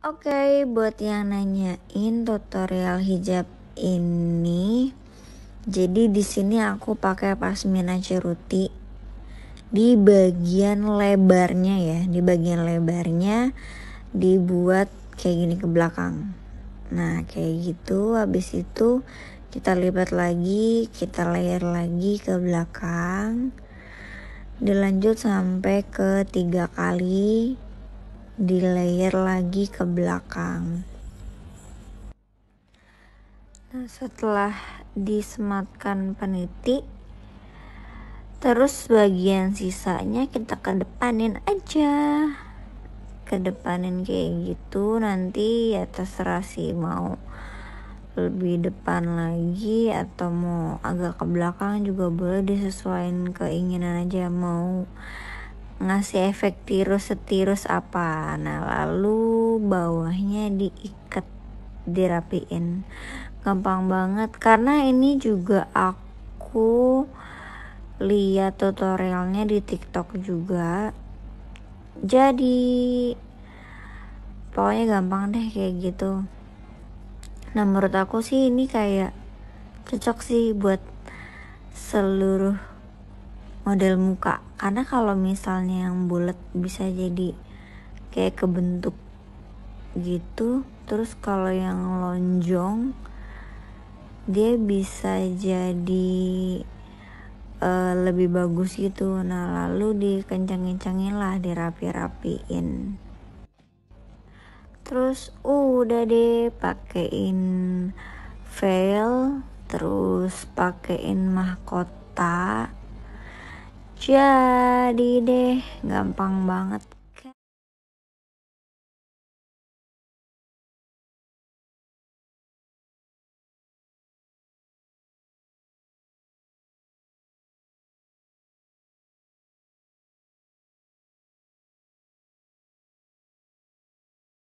Oke, okay, buat yang nanyain tutorial hijab ini, jadi di sini aku pakai pasmina ceruti di bagian lebarnya ya, di bagian lebarnya dibuat kayak gini ke belakang. Nah, kayak gitu. Habis itu kita lipat lagi, kita layer lagi ke belakang. Dilanjut sampai ke tiga kali di layer lagi ke belakang nah setelah disematkan peniti terus bagian sisanya kita kedepanin aja kedepanin kayak gitu nanti ya terserah sih mau lebih depan lagi atau mau agak ke belakang juga boleh disesuaikan keinginan aja mau ngasih efek tirus setirus apa nah lalu bawahnya diikat dirapiin gampang banget karena ini juga aku lihat tutorialnya di tiktok juga jadi pokoknya gampang deh kayak gitu nah menurut aku sih ini kayak cocok sih buat seluruh model muka karena kalau misalnya yang bulat bisa jadi kayak kebentuk gitu terus kalau yang lonjong dia bisa jadi uh, lebih bagus gitu nah lalu dikencang-kencangin lah dirapi-rapiin terus uh, udah deh pakein veil terus pakein mahkota jadi deh, gampang banget